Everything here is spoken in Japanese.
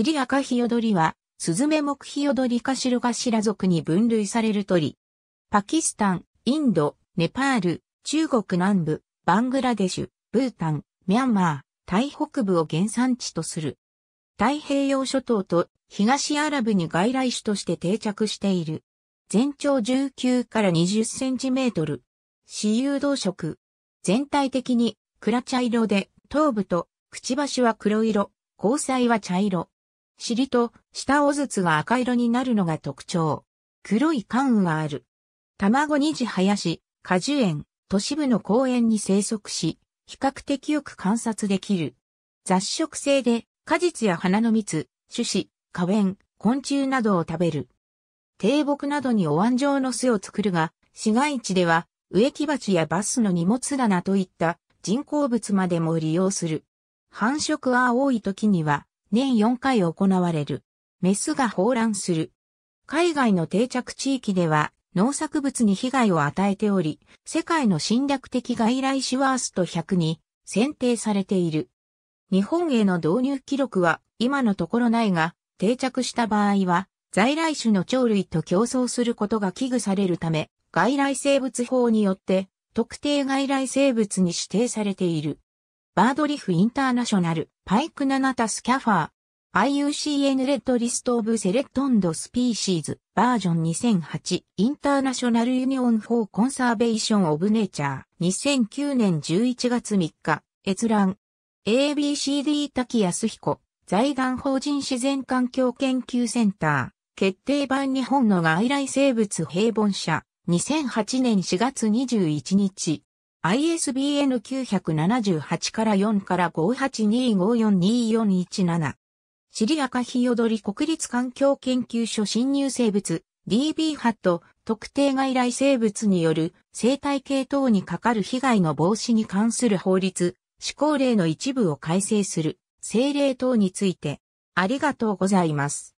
チリアカヒヨドリは、スズメモクヒヨドリカシルガシラ族に分類される鳥。パキスタン、インド、ネパール、中国南部、バングラデシュ、ブータン、ミャンマー、タイ北部を原産地とする。太平洋諸島と東アラブに外来種として定着している。全長19から20センチメートル。私有動色。全体的に、暗茶色で、頭部と、くちばしは黒色、交際は茶色。尻と下尾筒が赤色になるのが特徴。黒い関羽がある。卵二次林、果樹園、都市部の公園に生息し、比較的よく観察できる。雑食性で果実や花の蜜、種子、花弁、昆虫などを食べる。低木などにお椀状の巣を作るが、市街地では植木鉢やバスの荷物棚といった人工物までも利用する。繁殖は多い時には年4回行われる。メスが放卵する。海外の定着地域では農作物に被害を与えており、世界の侵略的外来種ワースト100に選定されている。日本への導入記録は今のところないが、定着した場合は在来種の鳥類と競争することが危惧されるため、外来生物法によって特定外来生物に指定されている。バードリフインターナショナルパイクナナタスキャファー。IUCN レッドリストオブセレクトンドスピーシーズバージョン2008インターナショナルユニオンフォーコンサーベーションオブネイチャー2009年11月3日閲覧 ABCD 滝康彦財団法人自然環境研究センター決定版日本の外来生物平凡社2008年4月21日 ISBN 978から4から5 8 2 5 4 2 4 1 7シリアカヒヨドリ国立環境研究所侵入生物 DB ハット特定外来生物による生態系等にかかる被害の防止に関する法律、施行令の一部を改正する、政令等について、ありがとうございます。